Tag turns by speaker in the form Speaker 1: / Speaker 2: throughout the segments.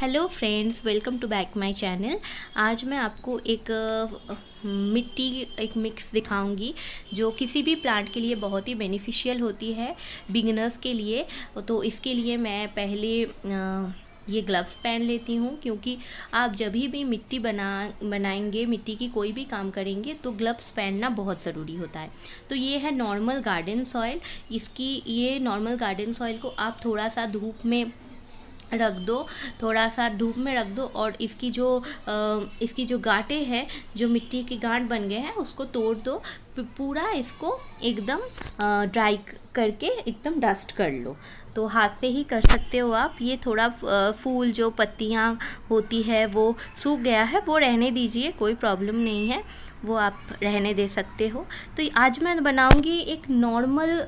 Speaker 1: hello friends welcome to back my channel आज मैं आपको एक मिट्टी एक मिक्स दिखाऊंगी जो किसी भी प्लांट के लिए बहुत ही बेनिफिशियल होती है बिगनर्स के लिए तो इसके लिए मैं पहले आ, ये ग्लव्स पहन लेती हूँ क्योंकि आप जब भी मिट्टी बना बनाएंगे मिट्टी की कोई भी काम करेंगे तो ग्लव्स पहनना बहुत ज़रूरी होता है तो ये है नॉर्मल गार्डन सॉइल इसकी ये नॉर्मल गार्डन सॉइल को आप थोड़ा सा धूप में रख दो थोड़ा सा धूप में रख दो और इसकी जो इसकी जो गांठे हैं जो मिट्टी की गांठ बन गए हैं उसको तोड़ दो पूरा इसको एकदम ड्राई करके एकदम डस्ट कर लो तो हाथ से ही कर सकते हो आप ये थोड़ा फूल जो पत्तियाँ होती है वो सूख गया है वो रहने दीजिए कोई प्रॉब्लम नहीं है वो आप रहने दे सकते हो तो आज मैं बनाऊंगी एक नॉर्मल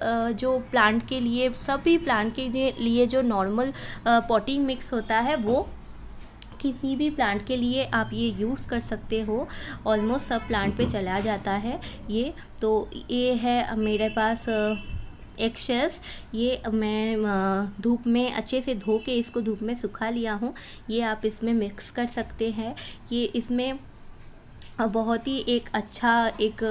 Speaker 1: जो प्लांट के लिए सभी प्लांट के लिए जो नॉर्मल पॉटिंग मिक्स होता है वो किसी भी प्लांट के लिए आप ये यूज़ कर सकते हो ऑलमोस्ट सब प्लांट पे चला जाता है ये तो ये है मेरे पास एक्शेस ये मैं धूप में अच्छे से धो के इसको धूप में सुखा लिया हूँ ये आप इसमें मिक्स कर सकते हैं ये इसमें बहुत ही एक अच्छा एक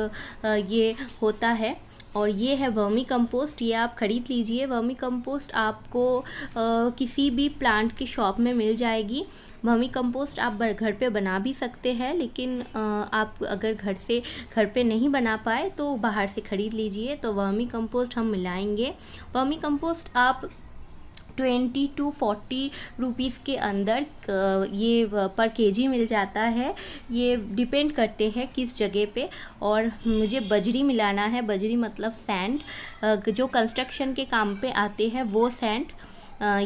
Speaker 1: ये होता है और ये है वर्मी कंपोस्ट ये आप ख़रीद लीजिए वर्मी कंपोस्ट आपको आ, किसी भी प्लांट की शॉप में मिल जाएगी वर्मी कंपोस्ट आप घर पे बना भी सकते हैं लेकिन आ, आप अगर घर से घर पे नहीं बना पाए तो बाहर से ख़रीद लीजिए तो वर्मी कंपोस्ट हम मिलाएंगे वर्मी कंपोस्ट आप ट्वेंटी टू फोर्टी रुपीज़ के अंदर ये पर केजी मिल जाता है ये डिपेंड करते हैं किस जगह पे और मुझे बजरी मिलाना है बजरी मतलब सैंड जो कंस्ट्रक्शन के काम पे आते हैं वो सैंड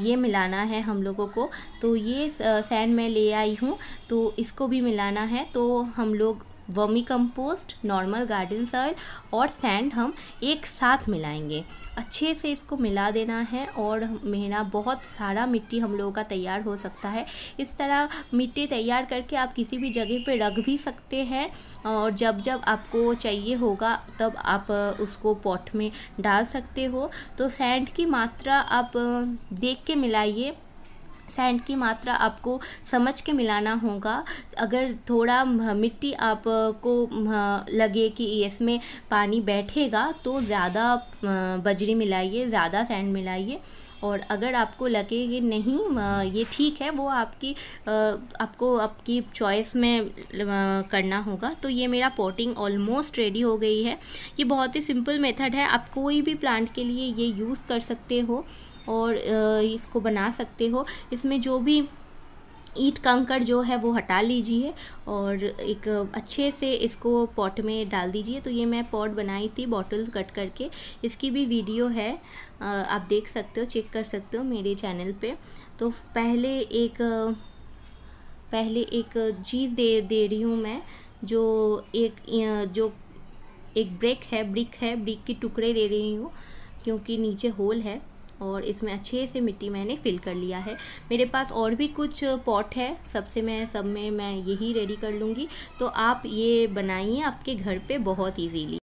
Speaker 1: ये मिलाना है हम लोगों को तो ये सैंड मैं ले आई हूँ तो इसको भी मिलाना है तो हम लोग vermicompost normal garden soil और सैंड हम एक साथ मिलाएंगे अच्छे से इसको मिला देना है और मेरा बहुत सारा मिट्टी हम लोगों का तैयार हो सकता है इस तरह मिट्टी तैयार करके आप किसी भी जगह पर रख भी सकते हैं और जब जब आपको चाहिए होगा तब आप उसको पॉट में डाल सकते हो तो सैंड की मात्रा आप देख के मिलाइए सैंड की मात्रा आपको समझ के मिलाना होगा अगर थोड़ा मिट्टी आपको लगे कि इसमें पानी बैठेगा तो ज़्यादा बजरी मिलाइए ज़्यादा सैंड मिलाइए और अगर आपको लगे कि नहीं ये ठीक है वो आपकी आपको आपकी चॉइस में करना होगा तो ये मेरा पोटिंग ऑलमोस्ट रेडी हो गई है ये बहुत ही सिंपल मेथड है आप कोई भी प्लांट के लिए ये यूज़ कर सकते हो और इसको बना सकते हो इसमें जो भी ईट कंकड़ जो है वो हटा लीजिए और एक अच्छे से इसको पॉट में डाल दीजिए तो ये मैं पॉट बनाई थी बॉटल कट करके इसकी भी वीडियो है आप देख सकते हो चेक कर सकते हो मेरे चैनल पे तो पहले एक पहले एक चीज़ दे दे रही हूँ मैं जो एक जो एक ब्रेक है ब्रिक है ब्रिक के टुकड़े दे रही हूँ क्योंकि नीचे होल है और इसमें अच्छे से मिट्टी मैंने फिल कर लिया है मेरे पास और भी कुछ पॉट है सबसे मैं सब में मैं यही रेडी कर लूँगी तो आप ये बनाइए आपके घर पे बहुत इजीली